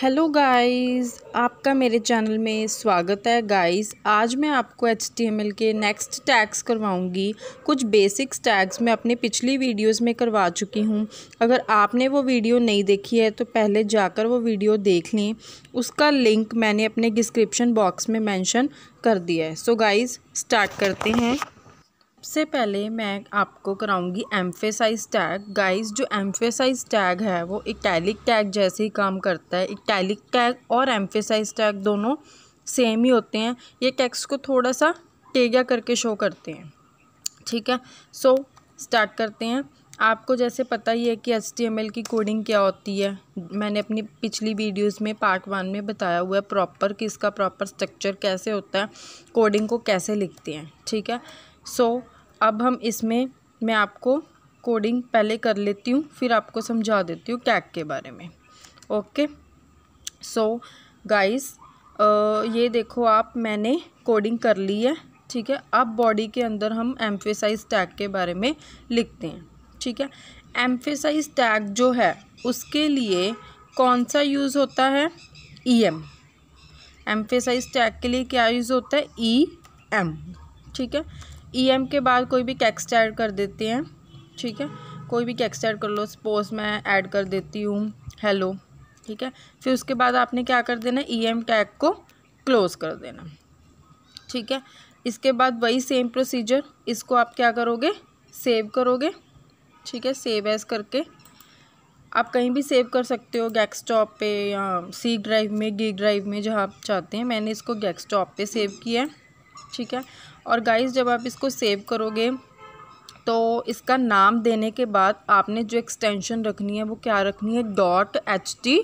hello guys आपका मेरे channel में स्वागत है गाइस आज मैं आपको एच के नेक्स्ट टैग्स करवाऊंगी कुछ बेसिक्स टैग्स मैं अपने पिछली वीडियोस में करवा चुकी हूं अगर आपने वो वीडियो नहीं देखी है तो पहले जाकर वो वीडियो देख लें उसका लिंक मैंने अपने डिस्क्रिप्शन बॉक्स में मेंशन कर दिया है सो गाइस स्टार्ट करते हैं सबसे पहले मैं आपको कराऊंगी एम्फेसाइज टैग गाइस जो एम्फेसाइज टैग है वो इटैलिक टैग जैसे ही काम करता है इटैलिक टैग और एम्फेसाइज टैग दोनों सेम ही होते हैं ये टैक्स को थोड़ा सा टेगा करके शो करते हैं ठीक है सो so, स्टार्ट करते हैं आपको जैसे पता ही है कि एल की कोडिंग क्या होती है मैंने अपनी पिछली वीडियोस में पार्ट वन में बताया हुआ है प्रॉपर कि इसका प्रॉपर स्ट्रक्चर कैसे होता है कोडिंग को कैसे लिखते हैं ठीक है सो so, अब हम इसमें मैं आपको कोडिंग पहले कर लेती हूँ फिर आपको समझा देती हूँ कैक के बारे में ओके सो गाइस ये देखो आप मैंने कोडिंग कर ली है ठीक है अब बॉडी के अंदर हम एम्फेसाइज टैग के बारे में लिखते हैं ठीक है एम्फेसाइज टैग जो है उसके लिए कौन सा यूज़ होता है ई एम एम्फेसाइज टैग के लिए क्या यूज़ होता है ई e एम ठीक है ई e एम के बाद कोई भी टेक्स्ट ऐड कर देते हैं ठीक है कोई भी कैक्स्ट ऐड कर लो सपोज मैं ऐड कर देती हूँ हेलो ठीक है फिर उसके बाद आपने क्या कर देना ई एम टैग को क्लोज़ कर देना ठीक है इसके बाद वही सेम प्रोसीजर इसको आप क्या करोगे सेव करोगे ठीक है सेव एस करके आप कहीं भी सेव कर सकते हो गैक्सटॉप पे या सी ड्राइव में गी ड्राइव में जहाँ आप चाहते हैं मैंने इसको गैक्सटॉप पे सेव किया है ठीक है और गाइस जब आप इसको सेव करोगे तो इसका नाम देने के बाद आपने जो एक्सटेंशन रखनी है वो क्या रखनी है dot H T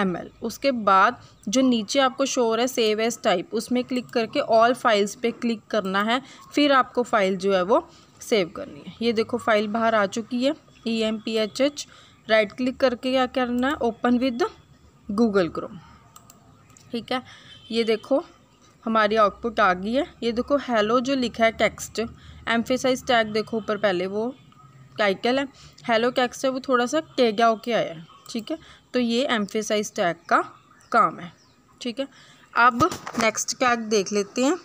M L उसके बाद जो नीचे आपको शो हो रहा है सेव एज टाइप उसमें क्लिक करके ऑल फाइल्स पे क्लिक करना है फिर आपको फ़ाइल जो है वो सेव करनी है ये देखो फाइल बाहर आ चुकी है E M P H H right click करके क्या करना है ओपन विद गूगल क्रोम ठीक है ये देखो हमारी आउटपुट आ गई है ये देखो हेलो जो लिखा है टेक्स्ट एम्फेसाइज टैग देखो ऊपर पहले वो टाइटल है हेलो टेक्स्ट है वो थोड़ा सा टेगा होके आया है ठीक है तो ये एम्फेसाइज टैग का काम है ठीक है अब नेक्स्ट टैग देख लेते हैं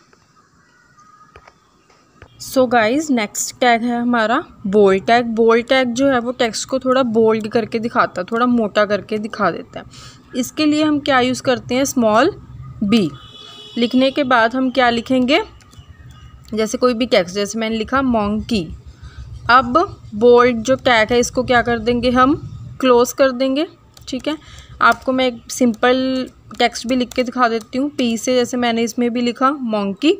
सो गाइज नेक्स्ट टैग है हमारा बोल्ड टैग बोल्ड टैग जो है वो टेक्स्ट को थोड़ा बोल्ड करके दिखाता है थोड़ा मोटा करके दिखा देता है इसके लिए हम क्या यूज़ करते हैं स्मॉल बी लिखने के बाद हम क्या लिखेंगे जैसे कोई भी कैक्स जैसे मैंने लिखा मोंकी अब बोल्ड जो कैक है इसको क्या कर देंगे हम क्लोज कर देंगे ठीक है आपको मैं एक सिंपल टेक्स्ट भी लिख के दिखा देती हूँ पी से जैसे मैंने इसमें भी लिखा मोंकी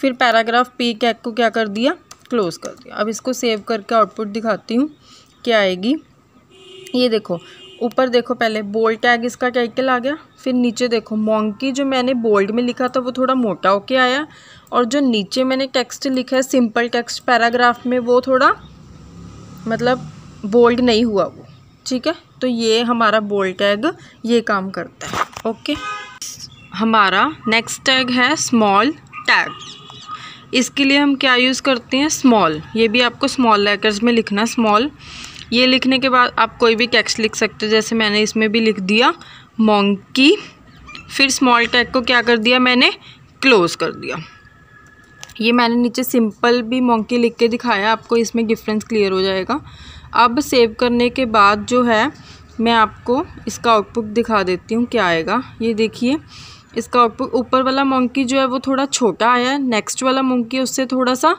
फिर पैराग्राफ पी कैक को क्या कर दिया क्लोज़ कर दिया अब इसको सेव करके आउटपुट दिखाती हूँ क्या आएगी ये देखो ऊपर देखो पहले बोल्ड टैग इसका टाइटल आ गया फिर नीचे देखो मोंकी जो मैंने बोल्ड में लिखा था वो थोड़ा मोटा होके आया और जो नीचे मैंने टेक्स्ट लिखा है सिंपल टेक्स्ट पैराग्राफ में वो थोड़ा मतलब बोल्ड नहीं हुआ वो ठीक है तो ये हमारा बोल्ड टैग ये काम करता है ओके हमारा नेक्स्ट टैग है स्मॉल टैग इसके लिए हम क्या यूज़ करते हैं स्मॉल ये भी आपको स्मॉल लेटर्स में लिखना स्मॉल ये लिखने के बाद आप कोई भी टैक्स लिख सकते हो जैसे मैंने इसमें भी लिख दिया मोंकी फिर स्मॉल टैग को क्या कर दिया मैंने क्लोज़ कर दिया ये मैंने नीचे सिंपल भी मोंकी लिख के दिखाया आपको इसमें डिफरेंस क्लियर हो जाएगा अब सेव करने के बाद जो है मैं आपको इसका आउटपुट दिखा देती हूँ क्या आएगा ये देखिए इसका आउटपुट ऊपर वाला मोंकी जो है वो थोड़ा छोटा आया है नेक्स्ट वाला मोंकी उससे थोड़ा सा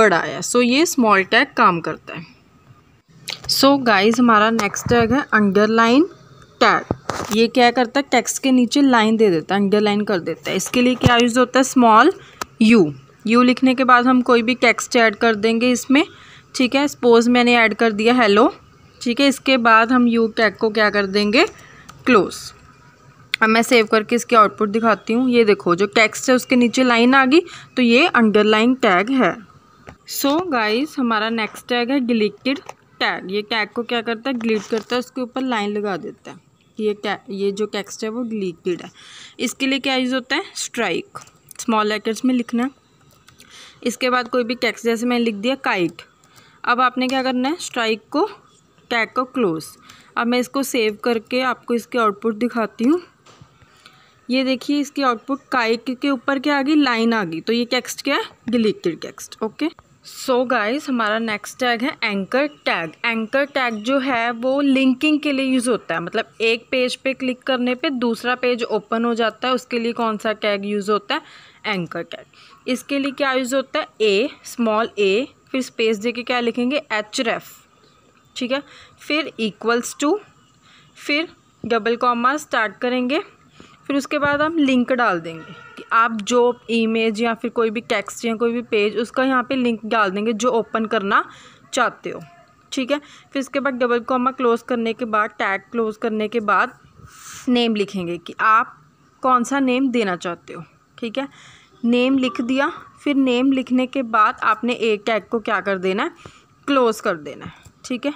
बड़ा आया सो ये स्मॉल टैग काम करता है सो so गाइस हमारा नेक्स्ट टैग है अंडरलाइन टैग ये क्या करता है टेक्स्ट के नीचे लाइन दे देता है अंडरलाइन कर देता है इसके लिए क्या यूज़ होता है स्मॉल यू यू लिखने के बाद हम कोई भी टेक्स्ट ऐड कर देंगे इसमें ठीक है सपोज मैंने ऐड कर दिया हेलो ठीक है इसके बाद हम यू टैग को क्या कर देंगे क्लोज अब मैं सेव करके इसकी आउटपुट दिखाती हूँ ये देखो जो टेक्स्ट है उसके नीचे लाइन आ गई तो ये अंडरलाइन टैग है सो so गाइस हमारा नेक्स्ट टैग है डिलीटेड टैग ये टैग को क्या करता है ग्लीड करता है उसके ऊपर लाइन लगा देता है ये कै ये जो कैक्स्ट है वो ग्लीड है इसके लिए क्या यूज़ होता है स्ट्राइक स्मॉल लेटर्स में लिखना है इसके बाद कोई भी कैक्स जैसे मैंने लिख दिया काइट अब आपने क्या करना है स्ट्राइक को टैग को क्लोज अब मैं इसको सेव करके आपको इसके आउटपुट दिखाती हूँ ये देखिए इसकी आउटपुट काइक के ऊपर क्या आ गई लाइन आ गई तो ये टेक्स्ट क्या है deleted text okay so so guys हमारा नेक्स्ट टैग है एंकर टैग एंकर टैग जो है वो लिंकिंग के लिए यूज़ होता है मतलब एक पेज पे क्लिक करने पे दूसरा पेज ओपन हो जाता है उसके लिए कौन सा टैग यूज़ होता है एंकर टैग इसके लिए क्या यूज़ होता है ए स्मॉल ए फिर स्पेस दे के क्या लिखेंगे एच रेफ ठीक है फिर इक्वल्स टू फिर डबल कॉमा स्टार्ट करेंगे फिर उसके बाद हम लिंक डाल देंगे आप जो इमेज या फिर कोई भी टेक्स्ट या कोई भी पेज उसका यहाँ पे लिंक डाल देंगे जो ओपन करना चाहते हो ठीक है फिर इसके बाद डबल कॉमा क्लोज़ करने के बाद टैग क्लोज़ करने के बाद नेम लिखेंगे कि आप कौन सा नेम देना चाहते हो ठीक है नेम लिख दिया फिर नेम लिखने के बाद आपने एक टैग को क्या कर देना है क्लोज़ कर देना है ठीक है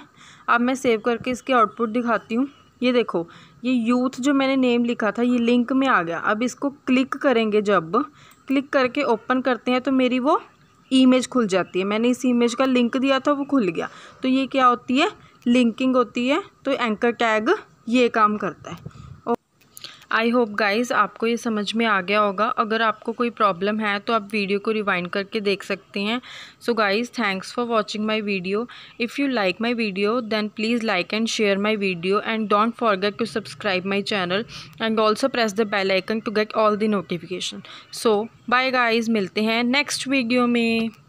अब मैं सेव करके इसके आउटपुट दिखाती हूँ ये देखो ये यूथ जो मैंने नेम लिखा था ये लिंक में आ गया अब इसको क्लिक करेंगे जब क्लिक करके ओपन करते हैं तो मेरी वो इमेज खुल जाती है मैंने इस इमेज का लिंक दिया था वो खुल गया तो ये क्या होती है लिंकिंग होती है तो एंकर टैग ये काम करता है आई होप गाइस आपको ये समझ में आ गया होगा अगर आपको कोई प्रॉब्लम है तो आप वीडियो को रिवाइंड करके देख सकते हैं so guys thanks for watching my video if you like my video then please like and share my video and don't forget to subscribe my channel and also press the bell icon to get all the notification so bye guys मिलते हैं next video में